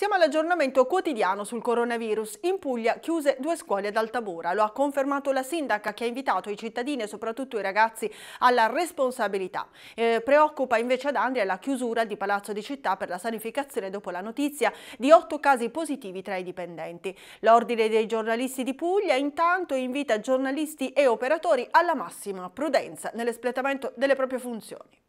Siamo all'aggiornamento quotidiano sul coronavirus. In Puglia chiuse due scuole ad Altamura. Lo ha confermato la sindaca che ha invitato i cittadini e soprattutto i ragazzi alla responsabilità. Eh, preoccupa invece ad Andria la chiusura di Palazzo di Città per la sanificazione dopo la notizia di otto casi positivi tra i dipendenti. L'ordine dei giornalisti di Puglia intanto invita giornalisti e operatori alla massima prudenza nell'espletamento delle proprie funzioni.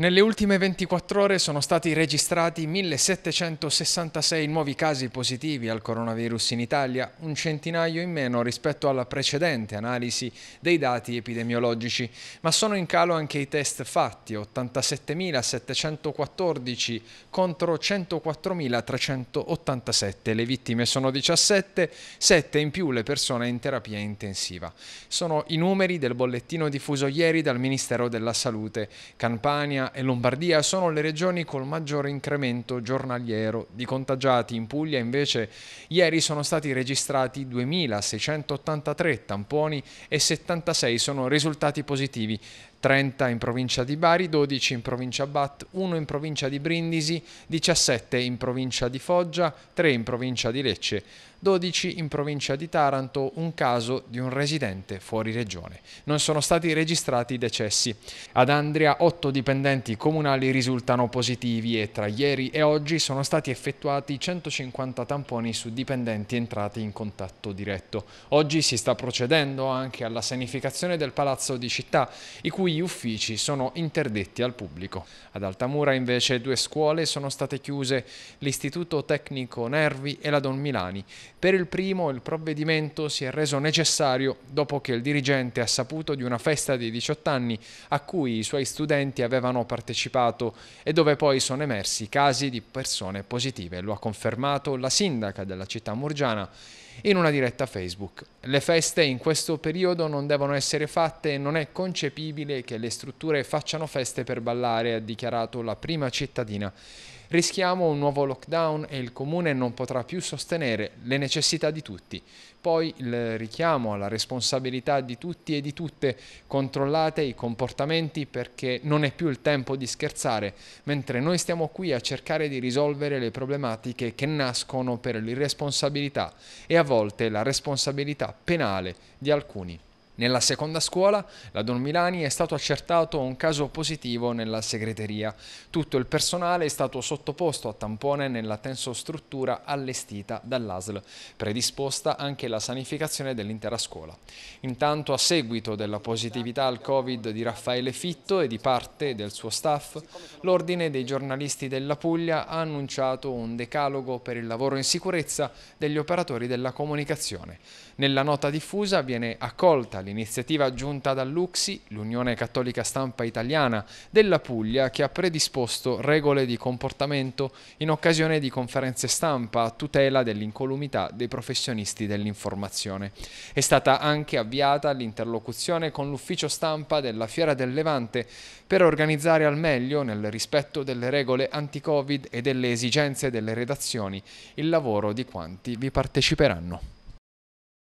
Nelle ultime 24 ore sono stati registrati 1766 nuovi casi positivi al coronavirus in Italia, un centinaio in meno rispetto alla precedente analisi dei dati epidemiologici, ma sono in calo anche i test fatti, 87.714 contro 104.387. Le vittime sono 17, 7 in più le persone in terapia intensiva. Sono i numeri del bollettino diffuso ieri dal Ministero della Salute. Campania, e Lombardia sono le regioni col maggiore incremento giornaliero di contagiati. In Puglia invece ieri sono stati registrati 2.683 tamponi e 76 sono risultati positivi. 30 in provincia di Bari, 12 in provincia Bat, 1 in provincia di Brindisi, 17 in provincia di Foggia, 3 in provincia di Lecce, 12 in provincia di Taranto, un caso di un residente fuori regione. Non sono stati registrati decessi. Ad Andria 8 dipendenti comunali risultano positivi e tra ieri e oggi sono stati effettuati 150 tamponi su dipendenti entrati in contatto diretto. Oggi si sta procedendo anche alla sanificazione del palazzo di città, i cui cui gli uffici sono interdetti al pubblico. Ad Altamura invece due scuole sono state chiuse, l'Istituto Tecnico Nervi e la Don Milani. Per il primo il provvedimento si è reso necessario dopo che il dirigente ha saputo di una festa di 18 anni a cui i suoi studenti avevano partecipato e dove poi sono emersi casi di persone positive. Lo ha confermato la sindaca della città murgiana in una diretta Facebook. Le feste in questo periodo non devono essere fatte e non è concepibile normale che le strutture facciano feste per ballare, ha dichiarato la prima cittadina. Rischiamo un nuovo lockdown e il comune non potrà più sostenere le necessità di tutti. Poi il richiamo alla responsabilità di tutti e di tutte, controllate i comportamenti perché non è più il tempo di scherzare, mentre noi stiamo qui a cercare di risolvere le problematiche che nascono per l'irresponsabilità e a volte la responsabilità penale di alcuni. Nella seconda scuola, la Don Milani, è stato accertato un caso positivo nella segreteria. Tutto il personale è stato sottoposto a tampone nella tensostruttura allestita dall'ASL, predisposta anche la sanificazione dell'intera scuola. Intanto, a seguito della positività al Covid di Raffaele Fitto e di parte del suo staff, l'Ordine dei giornalisti della Puglia ha annunciato un decalogo per il lavoro in sicurezza degli operatori della comunicazione. Nella nota diffusa viene accolta l'intervento l'iniziativa giunta dall'UXI, l'Unione Cattolica Stampa Italiana della Puglia, che ha predisposto regole di comportamento in occasione di conferenze stampa a tutela dell'incolumità dei professionisti dell'informazione. È stata anche avviata l'interlocuzione con l'ufficio stampa della Fiera del Levante per organizzare al meglio, nel rispetto delle regole anti-Covid e delle esigenze delle redazioni, il lavoro di quanti vi parteciperanno.